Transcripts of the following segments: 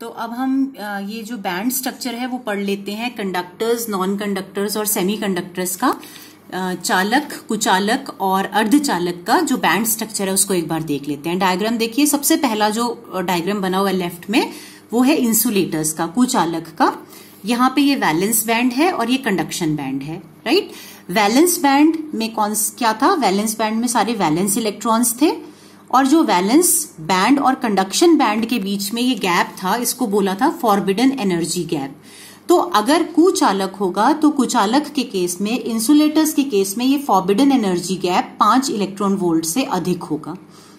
तो अब हम ये जो बैंड स्ट्रक्चर है वो पढ़ लेते हैं कंडक्टर्स नॉन कंडक्टर्स और सेमी कंडक्टर्स का चालक कुचालक और अर्धचालक का जो बैंड स्ट्रक्चर है उसको एक बार देख लेते हैं डायग्राम देखिए सबसे पहला जो डायग्राम बना हुआ है लेफ्ट में वो है इंसुलेटर्स का कुचालक का यहाँ पे ये वैलेंस बैंड है और ये कंडक्शन बैंड है राइट वैलेंस बैंड में कौन क्या था वैलेंस बैंड में सारे वैलेंस इलेक्ट्रॉन्स थे और जो वैलेंस बैंड और कंडक्शन बैंड के बीच में ये गैप था इसको बोला था फॉरबिडन एनर्जी गैप तो अगर कुचालक होगा तो कुचालक के केस में इंसुलेटर्स के केस में ये फॉरबिडन एनर्जी गैप पांच इलेक्ट्रॉन वोल्ट से अधिक होगा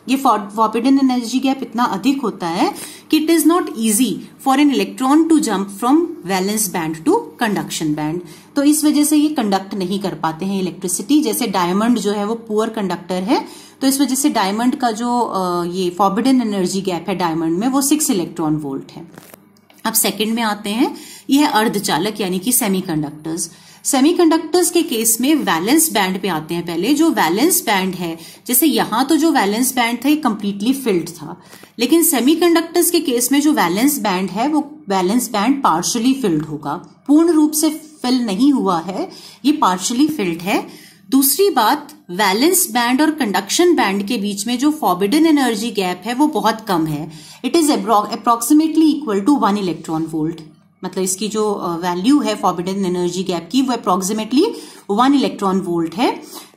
ये फॉरबिडन एनर्जी गैप इतना अधिक होता है कि it is not easy for an electron to jump from valence band to conduction band तो इस वजह से ये कंडक्ट नहीं कर पाते हैं इलेक्ट्रिसिटी जैसे डायमंड जो है वो पुअर कंडक्टर है तो इस वजह से डायमंड का जो ये फॉर्बिडन एनर्जी गैप है डायमंड में वो सिक्स इलेक्ट्रॉन वोल्ट है अब सेकेंड में आते हैं यह है अर्धचालक यानी कि सेमी सेमीकंडक्टर्स के केस में वैलेंस बैंड पे आते हैं पहले जो वैलेंस बैंड है जैसे यहां तो जो वैलेंस बैंड था ये कंप्लीटली फिल्ड था लेकिन सेमीकंडक्टर्स के केस में जो वैलेंस बैंड है वो बैलेंस बैंड पार्शली फिल्ड होगा पूर्ण रूप से फिल नहीं हुआ है ये पार्शली फिल्ड है दूसरी बात वैलेंस बैंड और कंडक्शन बैंड के बीच में जो फॉबिडन एनर्जी गैप है वो बहुत कम है it is approximately equal to one electron volt मतलब इसकी जो वैल्यू है फॉर्बिडन एनर्जी गैप की वो अप्रोक्सिमेटली वन इलेक्ट्रॉन वोल्ट है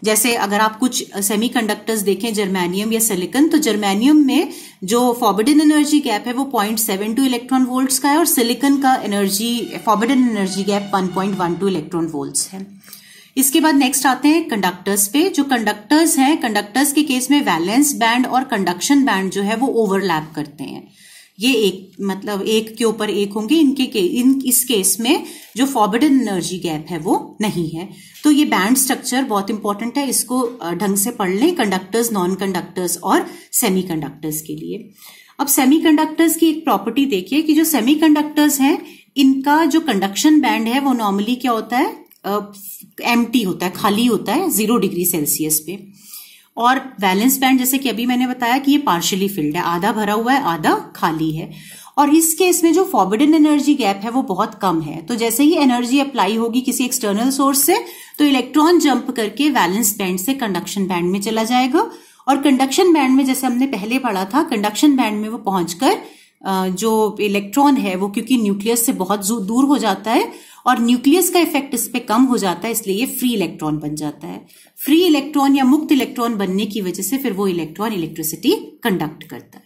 जैसे अगर आप कुछ सेमीकंडक्टर्स देखें जर्मेनियम या सिलिकन तो जर्मेनियम में जो फॉर्बिडन एनर्जी गैप है वो point seven two electron volt का है और सिलिकन का energy forbidden energy gap one point one two electron volt है इसके बाद नेक्स्ट आते हैं कंडक्टर्स पे जो कंडक्टर्स हैं कंडक्टर्स के केस में वैलेंस बैंड और कंडक्शन बैंड जो है वो ओवरलैप करते हैं ये एक मतलब एक के ऊपर एक होंगे इनके के, इन इस केस में जो फॉरबिडन एनर्जी गैप है वो नहीं है तो ये बैंड स्ट्रक्चर बहुत इंपॉर्टेंट है इसको ढंग से पढ़ लें कंडक्टर्स नॉन कंडक्टर्स और सेमी कंडक्टर्स के लिए अब सेमी कंडक्टर्स की एक प्रॉपर्टी देखिए कि जो सेमी कंडक्टर्स हैं इनका जो कंडक्शन बैंड है वो नॉर्मली क्या होता है एम uh, होता है खाली होता है जीरो डिग्री सेल्सियस पे और बैलेंस बैंड जैसे कि अभी मैंने बताया कि ये पार्शियली फिल्ड है आधा भरा हुआ है आधा खाली है और इस केस में जो फॉर्बिडन एनर्जी गैप है वो बहुत कम है तो जैसे ही एनर्जी अप्लाई होगी किसी एक्सटर्नल सोर्स से तो इलेक्ट्रॉन जंप करके वैलेंस बैंड से कंडक्शन बैंड में चला जाएगा और कंडक्शन बैंड में जैसे हमने पहले पढ़ा था कंडक्शन बैंड में वो पहुंचकर जो इलेक्ट्रॉन है वो क्योंकि न्यूक्लियस से बहुत दूर हो जाता है और न्यूक्लियस का इफेक्ट इस पे कम हो जाता है इसलिए ये फ्री इलेक्ट्रॉन बन जाता है फ्री इलेक्ट्रॉन या मुक्त इलेक्ट्रॉन बनने की वजह से फिर वो इलेक्ट्रॉन इलेक्ट्रिसिटी कंडक्ट करता है